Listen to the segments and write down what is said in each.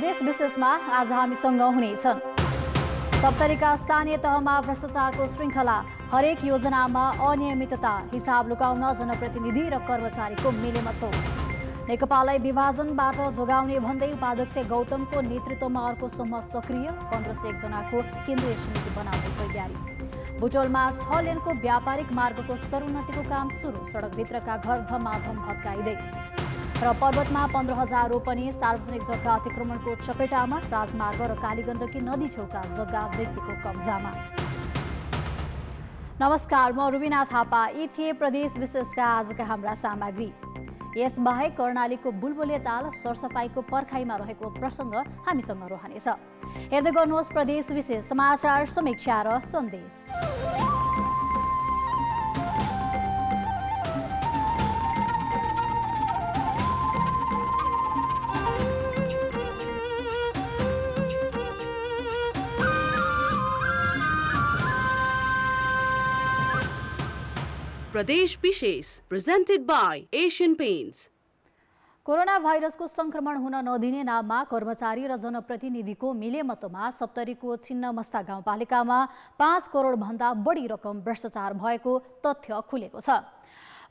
देश विशेषमा आज हामीसँग हुनेछन् सप्तरीका स्थानीय तहमा भ्रष्टाचारको श्रृङ्खला हरेक योजनामा अनियमितता हिसाब लुकाउन जनप्रतिनिधि र कर्मचारीको मिलेमत्व नेकपालाई विभाजनबाट जोगाउने भन्दै उपाध्यक्ष गौतमको नेतृत्वमा अर्को समूह सक्रिय पन्ध्र सय एकजनाको केन्द्रीय समिति बनाउने तयारी भुटोलमा छ लेनको व्यापारिक मार्गको स्तरोन्नतिको काम सुरु सडकभित्रका घर धमाधम भत्काइँदै र पर्वतमा पन्ध्र हजार रोपनी सार्वजनिक जग्गा अतिक्रमणको चपेटामा राजमार्ग र कालीगण्डकी नदी छेउका जग्गा व्यक्तिको कब्जामा नमस्कार म रुबिना थापा यी थिए प्रदेश विशेषका आजका हाम्रा सामग्री यसबाहेक कर्णालीको बुलबुले ताल सरसफाइको पर्खाइमा रहेको प्रसङ्ग हामीसँग रहनेछ हेर्दै गर्नुहोस् प्रदेश विशेष समाचार समीक्षा र सन्देश प्रदेश विशेष presented by Asian Paints corona भाइरसको संक्रमण हुन नदिने नाममा कर्मचारी र जनप्रतिनिधिको मिलेमतोमा सप्तरीको छिन्नमस्ता गाउँपालिकामा पाँच करोडभन्दा बढी रकम भ्रष्टाचार भएको तथ्य खुलेको छ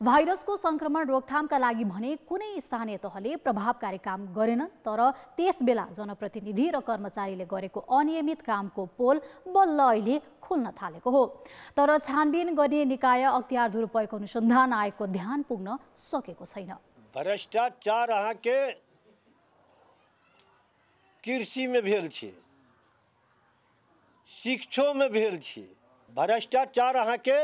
भाइरसको संक्रमण रोकथामका लागि भने कुनै स्थानीय तहले प्रभावकारी काम गरेन तर त्यस बेला जनप्रतिनिधि र कर्मचारीले गरेको अनियमित कामको पोल बल्ल अहिले खुल्न थालेको हो तर छानबिन गर्ने निकाय अख्तियार दुरुपयोग अनुसन्धान आयोगको ध्यान पुग्न सकेको छैन भ्रष्टाचार अहाँके कृषिमे भेल छै शिक्षोमे भ्रष्टाचार अहाँके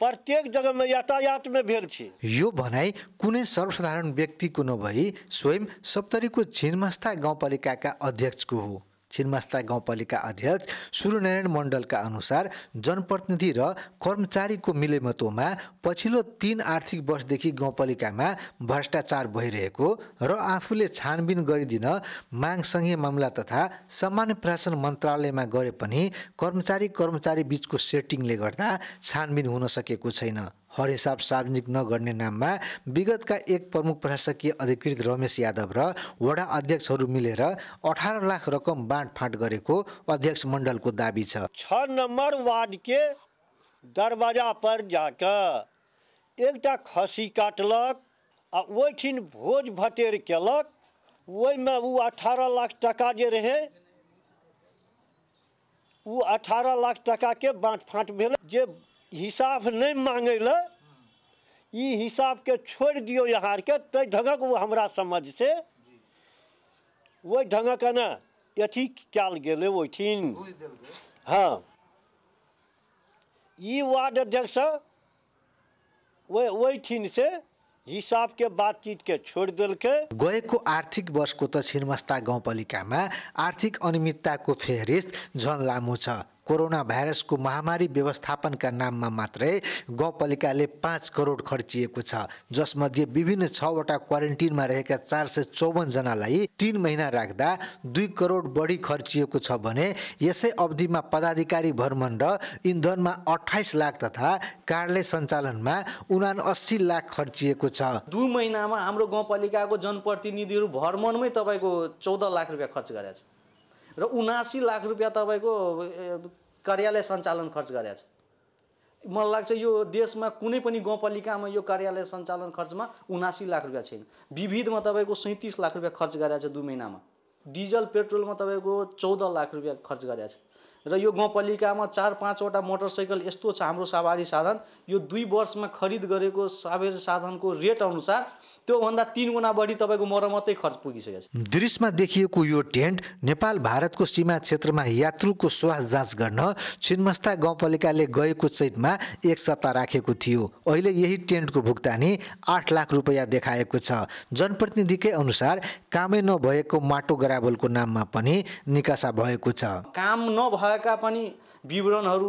प्रत्येक जग्गामा यातायातमा भेल छ यो भनाइ कुनै सर्वसाधारण व्यक्तिको नभई स्वयं सप्तरीको झिनमस्ता गाउँपालिकाका अध्यक्षको हो छिन्मास्ता गाउँपालिका अध्यक्ष सूर्यनारायण मण्डलका अनुसार जनप्रतिनिधि र कर्मचारीको मिलेमतोमा पछिल्लो तिन आर्थिक वर्षदेखि गाउँपालिकामा भ्रष्टाचार भइरहेको र आफूले छानबिन गरिदिन मागसँगै मामला तथा सामान्य प्रशासन मन्त्रालयमा गरे पनि कर्मचारी कर्मचारी बिचको सेटिङले गर्दा छानबिन हुन सकेको छैन हरेसाप सार्वजनिक नगर्ने नाममा विगतका एक प्रमुख प्रशासकीय अधिकृत रमेश यादव र वडा अध्यक्षहरू मिलेर अठार लाख रकम बाँडफाँट गरेको अध्यक्ष मण्डलको दावी छ छ नम्बर वार्डके दरवाजा पर जाकऽ एकटा खसी काटलक आ ओहिठिन भोज भतेर केलक ओहिमे ओ अठारह लाख टका जे रहे ओ अठारह लाख टकाके बाँटफाँट भेल जे हिसाब नहि मांगे ले ई हिसाबके छोड़ि दियौ के ताहि ढङ्गक ओ हमरा समझसँ ओहि ढङ्गक ने अथी कयल गेलै ओहिठिन हँ ई वार्ड अध्यक्ष ओहि ओहिठिनसँ हिसाबके बातचितके छोडि देलकै गएको आर्थिक वर्षको दक्षिणमस्ता गाउँपालिकामा आर्थिक अनियमितताको फेहरिस्त झन लामो छ कोरोना भाइरसको महामारी व्यवस्थापनका नाममा मात्रै गाउँपालिकाले पाँच करोड खर्चिएको छ जसमध्ये विभिन्न छवटा क्वारेन्टिनमा रहेका चार सय चौवनजनालाई तिन महिना राख्दा दुई करोड बढी खर्चिएको छ भने यसै अवधिमा पदाधिकारी भ्रमण र इन्धनमा अठाइस लाख तथा कार्यालय सञ्चालनमा उना अस्सी लाख खर्चिएको छ दुई महिनामा हाम्रो गाउँपालिकाको जनप्रतिनिधिहरू भ्रमणमै तपाईँको चौध लाख रुपियाँ खर्च गरेछ र उनासी लाख रुपियाँ तपाईँको कार्यालय सञ्चालन खर्च गरेको छ मलाई लाग्छ यो देशमा कुनै पनि गाउँपालिकामा यो कार्यालय सञ्चालन खर्चमा उनासी लाख रुपियाँ छैन विविधमा तपाईँको सैँतिस लाख रुपियाँ खर्च गरेको छ दुई महिनामा डिजल पेट्रोलमा तपाईँको चौध लाख रुपियाँ खर्च गरेको छ र यो गाउँपालिकामा चार पाँचवटा मोटरसाइकल यस्तो छ हाम्रो सवारी साधन यो दुई वर्षमा खरिद गरेको साबेर साधनको रेट अनुसार त्योभन्दा तिन गुणा बढी तपाईँको मरमत्तै खर्च पुगिसकेको छ दृश्यमा देखिएको यो टेन्ट नेपाल भारतको सीमा क्षेत्रमा यात्रुको स्वास जाँच गर्न छिन्मस्ता गाउँपालिकाले गएको चैतमा एक सत्ता राखेको थियो अहिले यही टेन्टको भुक्तानी आठ लाख रुपियाँ देखाएको छ जनप्रतिनिधिकै अनुसार कामै नभएको माटो गराबलको नाममा पनि निकासा भएको छ काम नभएका पनि विवरणहरू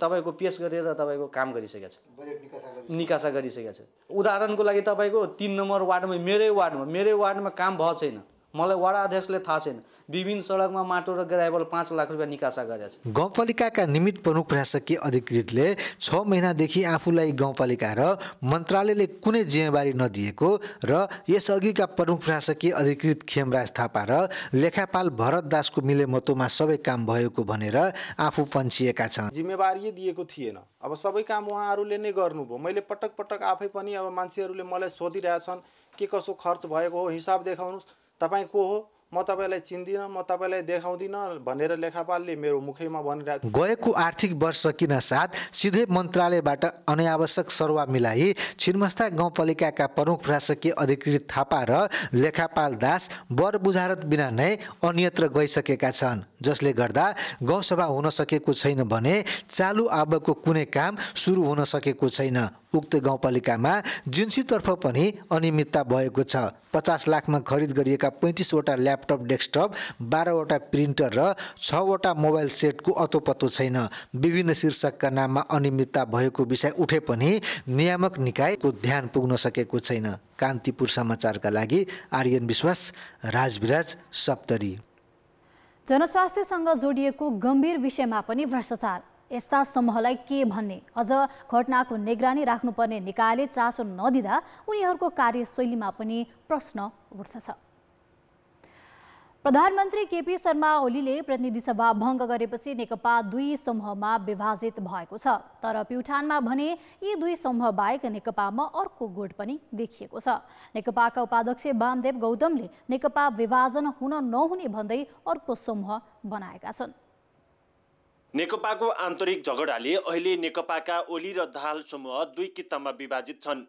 तपाईँको पेस गरेर तपाईँको काम गरे गरिसकेको छ निकासा गरिसकेका छ उदाहरणको लागि तपाईँको तिन नम्बर वार्डमा मेरै वार्डमा मेरै वार्डमा काम भएको छैन मलाई वडा अध्यक्षले थाहा छैन विभिन्न सडकमा माटो र ग्राइबल पाँच लाख रुपियाँ निकासा गरेका छन् गाउँपालिकाका निमित्त प्रमुख प्रशासकीय अधिकृतले छ महिनादेखि आफूलाई गाउँपालिका र मन्त्रालयले कुनै जिम्मेवारी नदिएको र यसअघिका प्रमुख प्रशासकीय अधिकृत खेमराज थापा र लेखापाल भरत दासको मिलेमतोमा सबै काम भएको भनेर आफू पन्छिएका छन् जिम्मेवारी दिएको थिएन अब सबै काम उहाँहरूले नै गर्नुभयो मैले पटक पटक आफै पनि अब मान्छेहरूले मलाई सोधिरहेछन् के कसो खर्च भएको हो हिसाब देखाउनुहोस् तपाईँ को हो म तपाईँलाई चिन्दिनँ म तपाईँलाई देखाउँदिनँ भनेर लेखापालले मेरो मुखैमा भनिरहेको गएको आर्थिक वर्ष किन साथ सिधै मन्त्रालयबाट अनावश्यक सरुवा मिलाई छिन्मस्ता गाउँपालिकाका प्रमुख प्रशासकीय अधिकृत थापा र लेखापाल दास वर बुझारत बिना नै अन्यत्र गइसकेका छन् जसले गर्दा गाउँसभा हुन सकेको छैन भने चालु आबको कुनै काम सुरु हुन सकेको छैन उक्त गाउँपालिकामा जिन्सीतर्फ पनि अनियमितता भएको छ पचास लाखमा खरिद गरिएका पैँतिसवटा ल्यापटप डेस्कटप बाह्रवटा प्रिन्टर र छवटा मोबाइल सेटको अतोपतो छैन विभिन्न शीर्षकका नाममा अनियमितता भएको विषय उठे पनि नियामक निकायको ध्यान पुग्न सकेको छैन कान्तिपुर समाचारका लागि आर्यन विश्वास राजविराज सप्तरी जनस्वास्थ्यसँग जोडिएको गम्भीर विषयमा पनि भ्रष्टाचार यस्ता समूहलाई के भन्ने अझ घटनाको निगरानी राख्नुपर्ने निकायले चासो नदिँदा उनीहरूको कार्यशैलीमा पनि प्रश्न उठ्दछ प्रधानमन्त्री केपी शर्मा ओलीले प्रतिनिधि सभा भङ्ग गरेपछि नेकपा दुई समूहमा विभाजित भएको छ तर प्युठानमा भने यी दुई समूह बाहेक नेकपामा अर्को गुट पनि देखिएको छ नेकपाका उपाध्यक्ष वामदेव गौतमले नेकपा विभाजन हुन नहुने भन्दै अर्को समूह बनाएका छन् नेकपाको आन्तरिक झगडाले अहिले नेकपाका ओली र दाहाल समूह दुई किताबमा विभाजित छन्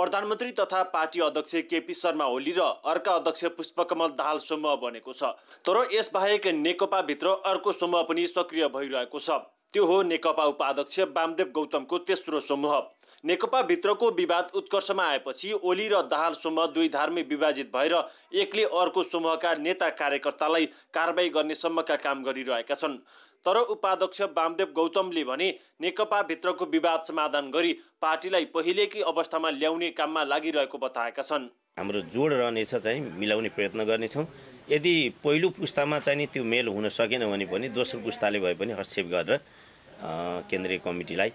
प्रधानमन्त्री तथा पार्टी अध्यक्ष केपी शर्मा ओली र अर्का अध्यक्ष पुष्पकमल दाहाल समूह बनेको छ तर यसबाहेक नेकपाभित्र अर्को समूह पनि सक्रिय भइरहेको छ त्यो हो नेकपा उपाध्यक्ष वामदेव गौतमको तेस्रो समूह नेकपाभित्रको विवाद उत्कर्षमा आएपछि ओली र दाहाल समूह दुई धार्मिक विभाजित भएर एकले अर्को समूहका नेता कार्यकर्तालाई कारवाही गर्नेसम्मका काम गरिरहेका छन् तर उपाध्यक्ष वामदेव गौतमले भने नेकपाभित्रको विवाद समाधान गरी पार्टीलाई पहिलेकै अवस्थामा ल्याउने काममा लागिरहेको बताएका छन् हाम्रो जोड रहनेछ चाहिँ मिलाउने प्रयत्न गर्नेछौँ यदि पहिलो पुस्तामा चाहिँ नि त्यो मेल हुन सकेन भने पनि दोस्रो पुस्ताले भए पनि हस्तक्षेप गरेर केन्द्रीय कमिटीलाई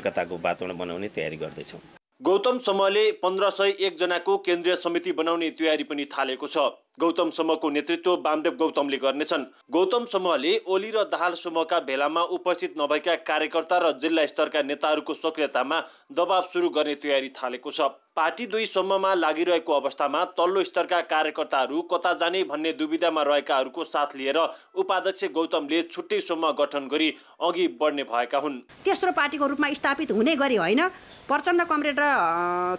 एकताको वातावरण बनाउने तयारी गर्दैछौँ गौतम समूहले पन्ध्र सय एकजनाको केन्द्रीय समिति बनाउने तयारी पनि थालेको छ गौतम समूहको नेतृत्व वामदेव गौतमले गर्नेछन् गौतम समूहले ओली र दाहाल समूहका भेलामा उपस्थित नभएका कार्यकर्ता र जिल्ला स्तरका नेताहरूको सक्रियतामा दबाव सुरु गर्ने तयारी थालेको छ पार्टी दुई समूहमा लागिरहेको अवस्थामा तल्लो स्तरका कार्यकर्ताहरू कता जाने भन्ने दुविधामा रहेकाहरूको साथ लिएर उपाध्यक्ष गौतमले छुट्टै समूह गठन गरी अघि बढ्ने भएका हुन् तेस्रो पार्टीको रूपमा स्थापित हुने गरी होइन प्रचण्ड कमरेड र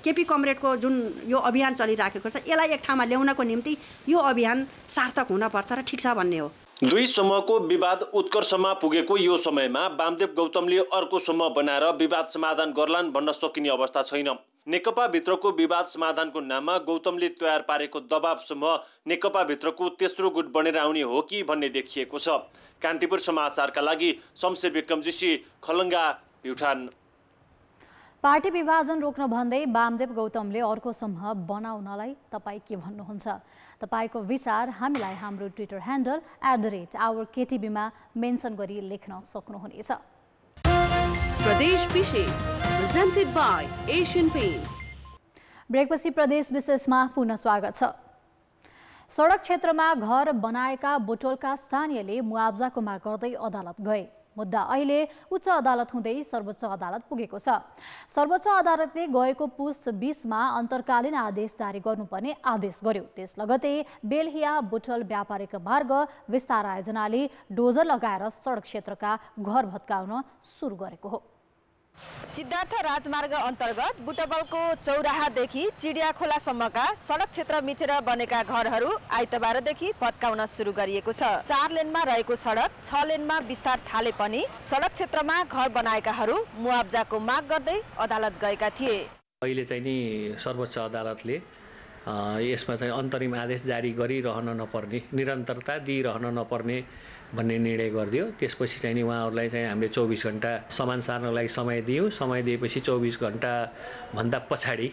केपी कमरेडको जुन यो अभियान चलिराखेको छ यसलाई एक ठाउँमा ल्याउनको निम्ति यो अभियान सार्थक हुनपर्छ र ठिक छ भन्ने हो दुई समूहको विवाद उत्कर्षमा पुगेको यो समयमा वामदेव गौतमले अर्को समूह बनाएर विवाद समाधान गर्लान् भन्न सकिने अवस्था छैन नेकपाभित्रको विवाद समाधानको नाममा गौतमले तयार पारेको दबाव समूह नेकपाभित्रको तेस्रो गुट बनेर आउने हो कि भन्ने देखिएको छ कान्तिपुर समाचारका लागि शमशेर विक्रमजीसी खलङ्गा प्युठान पार्टी विभाजन रोक्न भन्दै वामदेव गौतमले अर्को समूह बनाउनलाई तपाईँ के भन्नुहुन्छ तपाईँको विचार हामीलाई हाम्रो twitter handle at the rate our केटिभीमा मेन्सन गरी लेख्न सक्नुहुनेछ प्रदेश विशेष एसियन ब्रेकपछि प्रदेश विशेषमा पुनः स्वागत छ सडक क्षेत्रमा घर बनाएका बोटोलका स्थानीयले मुआब्जाको माग गर्दै अदालत गए मुद्दा अहिले उच्च अदालत हुँदै सर्वोच्च अदालत पुगेको छ सर्वोच्च अदालतले गएको पुस बिसमा अन्तर्कालीन आदेश जारी गर्नुपर्ने आदेश गर्यो त्यस लगतै बेलहिया बुटल व्यापारिक मार्ग विस्तार आयोजनाले डोजर लगाएर सडक क्षेत्रका घर भत्काउन सुरु गरेको हो सिद्धार्थ राजमार्ग अन्तर्गत बुटबलको चौराहादेखि चिडियाखोलासम्मका सडक क्षेत्र मिचेर बनेका घरहरू आइतबारदेखि भत्काउन सुरु गरिएको छ चार लेनमा रहेको सडक छ लेनमा विस्तार थाले पनि सडक क्षेत्रमा घर बनाएकाहरू मुआब्जाको माग गर्दै अदालत गएका थिए अहिले चाहिँ नि सर्वोच्च अदालतले यसमा चाहिँ अन्तरिम आदेश जारी गरिरहन नपर्ने निरन्तरता दिइरहन नपर्ने भन्ने निर्णय गरिदियो त्यसपछि चाहिँ नि उहाँहरूलाई चाहिँ हामीले चौबिस घन्टा सामान सार्नको लागि समय दियौँ समय दिएपछि चौबिस घन्टाभन्दा पछाडि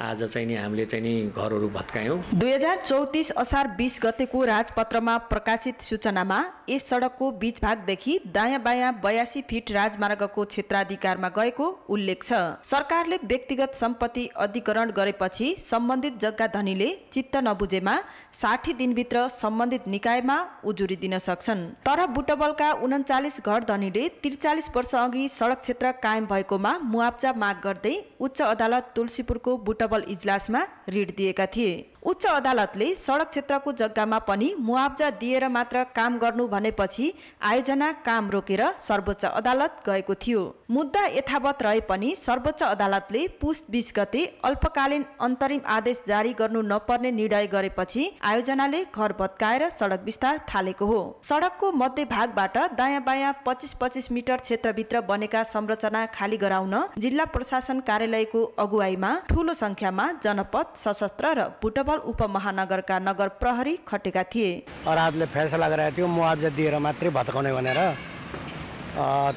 आज चाहिँ नि हामीले चाहिँ नि घरहरू भत्कायौँ दुई हजार चौतिस असार बिस गतेको राजपत्रमा प्रकाशित सूचनामा यस सडकको बिच भागदेखि दायाँ बायाँ बयासी फिट राजमार्गको क्षेत्राधिकारमा गएको उल्लेख छ सरकारले व्यक्तिगत सम्पत्ति अधिकरण गरेपछि सम्बन्धित जग्गा धनीले चित्त नबुझेमा साठी दिनभित्र सम्बन्धित निकायमा उजुरी दिन सक्छन् तर बुटबलका उन्चालिस घर धनीले त्रिचालिस वर्ष अघि सडक क्षेत्र कायम भएकोमा मुआब्जा माग गर्दै उच्च अदालत तुलसीपुरको बुट डबल इजलासमा रिट दिएका थिए उच्च अदालतले सडक क्षेत्रको जग्गामा पनि मुआब्जा दिएर मात्र काम गर्नु भनेपछि आयोजना काम रोकेर सर्वोच्च अदालत गएको थियो मुद्दा यथावत रहे पनि सर्वोच्च अदालतले पुस बिस गते अल्पकालीन अन्तरिम आदेश जारी गर्नु नपर्ने निर्णय गरेपछि आयोजनाले घर भत्काएर सडक विस्तार थालेको हो सडकको मध्य भागबाट दायाँ बायाँ पच्चिस पच्चिस मिटर क्षेत्रभित्र बनेका संरचना खाली गराउन जिल्ला प्रशासन कार्यालयको अगुवाईमा ठूलो संख्यामा जनपथ सशस्त्र र पुट सबल उपमहानगरका नगर प्रहरी खटेका थिए अदालतले फैसला गराएको थियो मुआवजा दिएर मात्रै भत्काउने भनेर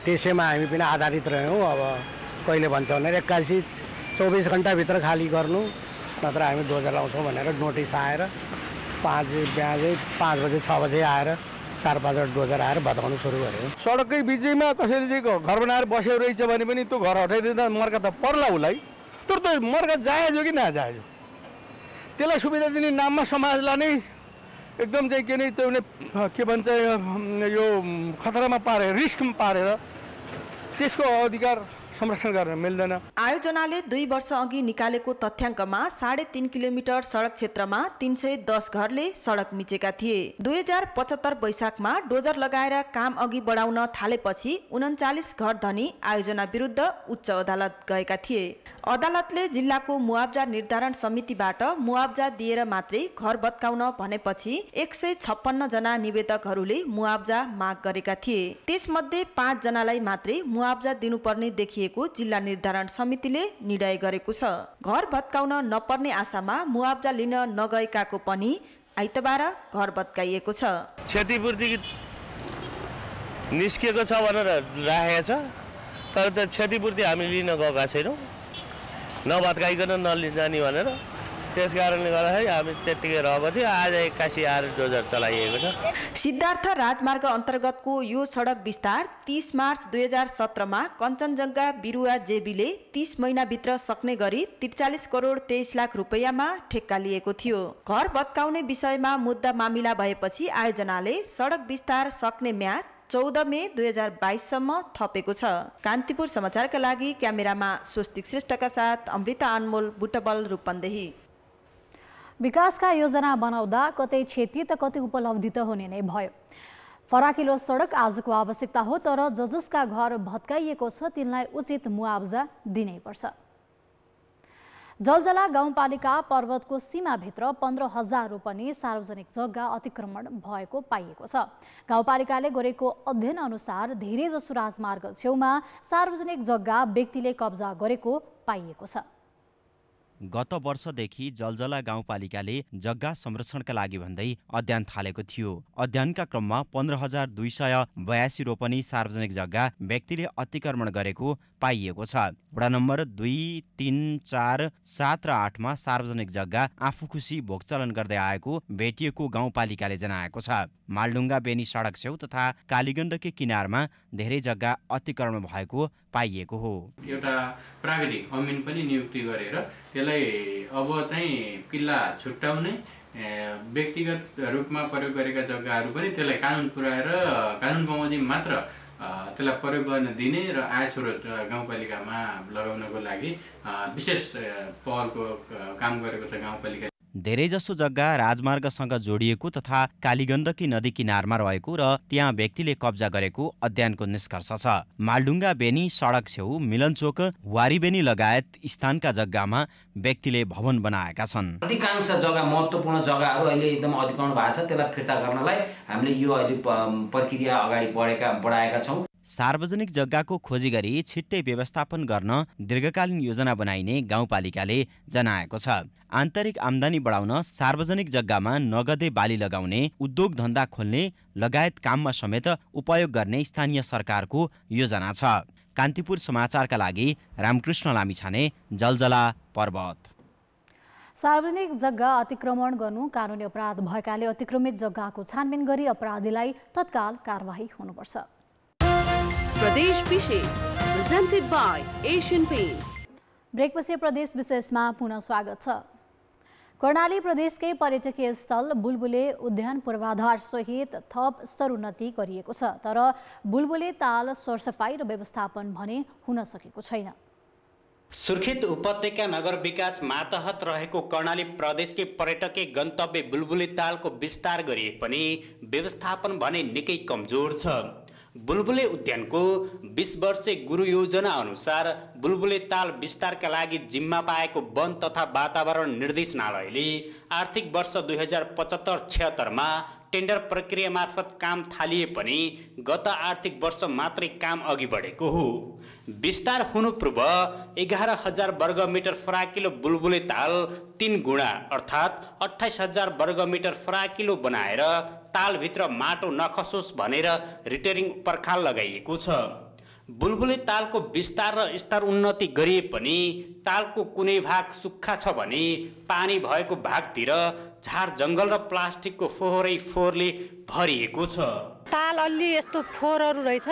त्यसैमा हामी पनि आधारित रह्यौँ अब कहिले भन्छ भनेर एक्कासी चौबिस घन्टाभित्र खाली गर्नु नत्र हामी डोजर लाउँछौँ भनेर नोटिस आएर पाँच बिहानै पाँच बजे छ बजे आएर चार पाँचवटा डोजर आएर भत्काउनु सुरु गर्यो सडकै बिचैमा कसैले चाहिँ घर बनाएर बसेको रहेछ भने पनि त्यो घर हटाइदिँदा मर्का त पर्ला उसलाई तर त्यो मर्का जायज हो कि नाजायज हो त्यसलाई सुविधा दिने नाममा समाजलाई नै एकदम चाहिँ के नै त्यो के भन्छ यो खतरामा पारेर रिस्कमा पारेर त्यसको अधिकार संरक्षण गर्न मिल्दैन आयोजनाले दुई वर्ष अघि निकालेको तथ्याङ्कमा साढे तिन किलोमिटर सडक क्षेत्रमा तिन सय दस घरले सडक मिचेका थिए दुई हजार पचहत्तर वैशाखमा डोजर लगाएर काम अघि बढाउन थालेपछि उन्चालिस घर धनी आयोजना विरुद्ध उच्च अदालत गएका थिए अदालतले जिल्लाको मुआब्जा निर्धारण समितिबाट मुआब्जा दिएर मात्रै घर भत्काउन भनेपछि एक सय छप्पन्न जना निवेदकहरूले मुआब्जा माग गरेका थिए त्यसमध्ये पाँच जनालाई मात्रै मुआब्जा दिनुपर्ने देखिएको दिएको जिल्ला निर्धारण समितिले निर्णय गरेको छ घर भत्काउन नपर्ने आशामा मुआब्जा लिन नगएकाको पनि आइतबार घर भत्काइएको छ क्षतिपूर्ति निस्किएको छ भनेर राखेको छ तर त्यो क्षतिपूर्ति हामी लिन गएका छैनौँ नभत्काइकन नलिजाने भनेर त्यस कारणले गर्दाखेरि हामी त्यत्तिकै रहेको थियो आज एक्कासी आएर डोजर चलाइएको छ सिद्धार्थ राजमार्ग अन्तर्गतको यो सडक विस्तार तिस मार्च दुई हजार सत्रमा कञ्चनजङ्घा बिरुवा जेबीले तिस महिनाभित्र सक्ने गरी त्रिचालिस करोड तेइस लाख रुपियाँमा ठेक्का लिएको थियो घर भत्काउने विषयमा मुद्दा मामिला भएपछि आयोजनाले सडक विस्तार सक्ने म्याद चौध मे दुई हजार बाइससम्म थपेको छ कान्तिपुर समाचारका लागि क्यामेरामा स्वस्तिक श्रेष्ठका साथ अमृता अनमोल बुटबल रूपन्देही विकासका योजना बनाउँदा कतै क्षति त कतै उपलब्धि त हुने नै भयो फराकिलो सडक आजको आवश्यकता हो तर ज जसका घर भत्काइएको छ तिनलाई उचित दिनै दिनैपर्छ जलजला गाउँपालिका पर्वतको सीमाभित्र पन्ध्र हजार रोपनी सार्वजनिक जग्गा अतिक्रमण भएको पाइएको छ गाउँपालिकाले गरेको अध्ययन अनुसार धेरैजसो राजमार्ग छेउमा सार्वजनिक जग्गा व्यक्तिले कब्जा गरेको पाइएको छ गत वर्षदेखि जलजला गाउँपालिकाले जग्गा संरक्षणका लागि भन्दै अध्ययन थालेको थियो अध्ययनका क्रममा पन्ध्र हजार दुई सय बयासी रोपनी सार्वजनिक जग्गा व्यक्तिले अतिक्रमण गरेको पाइएको छ वडा नम्बर दुई तिन चार सात र आठमा सार्वजनिक जग्गा आफू खुसी भोगचलन गर्दै आएको भेटिएको गाउँपालिकाले जनाएको छ मालडुङ्गा बेनी सडक छेउ तथा कालीगण्डकी किनारमा धेरै जग्गा अतिक्रमण भएको पाइएको हो एउटा प्राविधिक अमिन पनि नियुक्ति गरेर त्यसलाई यसलाई अब चाहिँ किल्ला छुट्याउने व्यक्तिगत रूपमा प्रयोग गरेका जग्गाहरू पनि त्यसलाई कानुन पुऱ्याएर कानुन बमोजिम मात्र त्यसलाई प्रयोग गर्न दिने र आय स्रोत गाउँपालिकामा लगाउनको लागि विशेष पहलको काम गरेको छ गाउँपालिका धेरैजसो जग्गा राजमार्गसँग जोडिएको तथा कालीगण्डकी नदी किनारमा रहेको र त्यहाँ व्यक्तिले कब्जा गरेको अध्ययनको निष्कर्ष छ मालडुङ्गा बेनी सडक छेउ मिलनचोक वारीबेनी लगायत स्थानका जग्गामा व्यक्तिले भवन बनाएका छन् अधिकांश जग्गा महत्त्वपूर्ण जग्गाहरू अहिले एकदम अधिकरण भएको छ त्यसलाई फिर्ता गर्नलाई हामीले यो अहिले प्रक्रिया अगाडि बढेका बढाएका छौँ सार्वजनिक जग्गाको खोजी गरी छिट्टै व्यवस्थापन गर्न दीर्घकालीन योजना बनाइने गाउँपालिकाले जनाएको छ आन्तरिक आमदानी बढाउन सार्वजनिक जग्गामा नगदे बाली लगाउने उद्योग धन्दा खोल्ने लगायत काममा समेत उपयोग गर्ने स्थानीय सरकारको योजना छ कान्तिपुर समाचारका लागि रामकृष्ण लामिछाने जलजला पर्वत सार्वजनिक जग्गा अतिक्रमण गर्नु कानुनी अपराध भएकाले अतिक्रमित जग्गाको छानबिन गरी अपराधीलाई तत्काल कारवाही हुनुपर्छ प्रदेश विशेष प्रेजेन्टेड बाई एसियन पेन्ट ब्रेकपछि प्रदेश विशेषमा पुनः स्वागत छ कर्णाली प्रदेशकै पर्यटकीय स्थल बुलबुले उद्यान पूर्वाधार सहित थप स्तरोन्नति गरिएको छ तर बुलबुले ताल सरसफाई र व्यवस्थापन भने हुन सकेको छैन सुर्खेत उपत्यका नगर विकास मातहत रहेको कर्णाली प्रदेशकै पर्यटकीय गन्तव्य बुलबुले तालको विस्तार गरिए पनि व्यवस्थापन भने निकै कमजोर छ बुलबुले उद्यानको बिस वर्षे गुरु योजना अनुसार बुलबुले ताल विस्तारका लागि जिम्मा पाएको वन तथा वातावरण निर्देशनालयले आर्थिक वर्ष दुई हजार पचहत्तर छ्यात्तरमा टेन्डर प्रक्रिया मार्फत काम थालिए पनि गत आर्थिक वर्ष मात्रै काम अघि बढेको हो विस्तार हुनु पूर्व एघार हजार वर्ग मिटर फराकिलो बुलबुले ताल तिन गुणा अर्थात् अठाइस हजार वर्ग मिटर फराकिलो बनाएर तालभित्र माटो नखसोस् भनेर रिटेरिङ पर्खाल लगाइएको छ बुलबुले तालको विस्तार र स्तर उन्नति गरिए पनि तालको कुनै भाग सुक्खा छ भने पानी भएको भागतिर झार जङ्गल र प्लास्टिकको फोहोरै फोहोरले भरिएको छ ताल अलि यस्तो फोहोरहरू रहेछ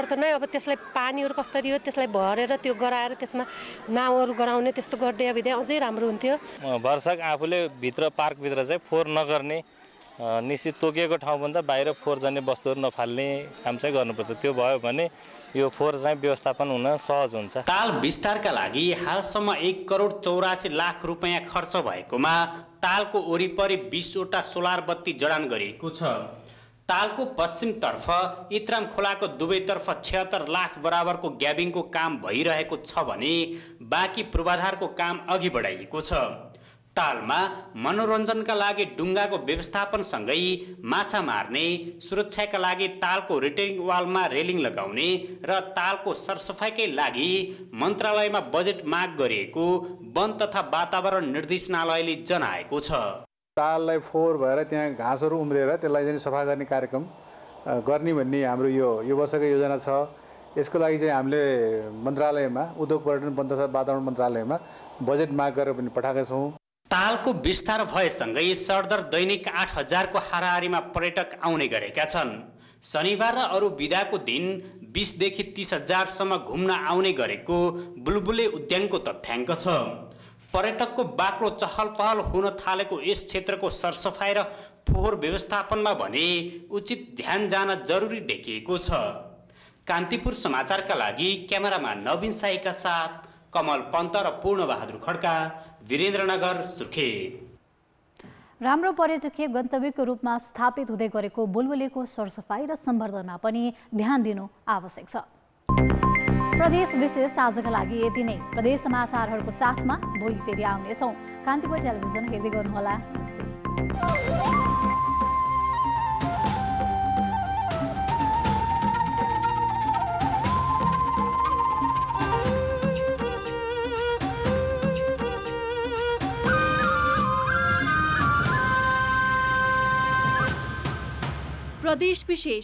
अर्थ नै अब त्यसलाई पानीहरू कसरी हो त्यसलाई भरेर त्यो गराएर त्यसमा नाउहरू गराउने त्यस्तो गर्दै अब अझै राम्रो हुन्थ्यो वर्षक आफूले भित्र पार्कभित्र चाहिँ फोहोर नगर्ने निश्चित तोकिएको ठाउँभन्दा बाहिर फोहोर जाने वस्तुहरू नफाल्ने काम चाहिँ गर्नुपर्छ त्यो भयो भने यो फोहोर चाहिँ व्यवस्थापन हुन सहज हुन्छ ताल विस्तारका लागि हालसम्म एक करोड चौरासी लाख रुपियाँ खर्च भएकोमा तालको वरिपरि बिसवटा सोलर बत्ती जडान गरिएको छ तालको पश्चिमतर्फ इत्राम खोलाको दुवैतर्फ छत्तर लाख बराबरको ग्याबिङको काम भइरहेको छ भने बाँकी पूर्वाधारको काम अघि बढाइएको छ तालमा मनोरञ्जनका लागि डुङ्गाको व्यवस्थापनसँगै माछा मार्ने सुरक्षाका लागि तालको रिटेनिङ वालमा रेलिङ लगाउने र तालको सरसफाइकै लागि मन्त्रालयमा बजेट माग गरिएको वन तथा वातावरण निर्देशनालयले जनाएको छ ताललाई फोहोर भएर त्यहाँ घाँसहरू उम्रेर त्यसलाई चाहिँ सफा गर्ने कार्यक्रम गर्ने भन्ने हाम्रो यो यो वर्षको योजना छ यसको लागि चाहिँ हामीले मन्त्रालयमा उद्योग पर्यटन वन तथा वातावरण मन्त्रालयमा बजेट माग गरेर पनि पठाएका छौँ तालको विस्तार भएसँगै सरदर दैनिक आठ हजारको हाराहारीमा पर्यटक आउने गरेका छन् शनिबार र अरू विदाको दिन बिसदेखि तिस हजारसम्म घुम्न आउने गरेको बुलबुले उद्यानको तथ्याङ्क छ पर्यटकको बाक्लो चहल पहल हुन थालेको यस क्षेत्रको सरसफाइ र फोहोर व्यवस्थापनमा भने उचित ध्यान जान जरुरी देखिएको छ कान्तिपुर समाचारका लागि क्यामेरामा नवीन साईका साथ कमल पन्त र पूर्णबहादुर खड्का वीरेन्द्रनगर सुर्खेत राम्रो पर्यटकीय गन्तव्यको रूपमा स्थापित हुँदै गरेको बुलबुलेको सरसफाई र सम्वर्धनमा पनि ध्यान दिनु आवश्यक छ प्रदेश विशेष आजका लागि यति नै प्रदेश समाचारहरूको साथमा भोलि फेरि आउनेछौँ कान्तिपुर टेलिभिजन हेर्दै गर्नुहोला नमस्ते प्रदेश विशेष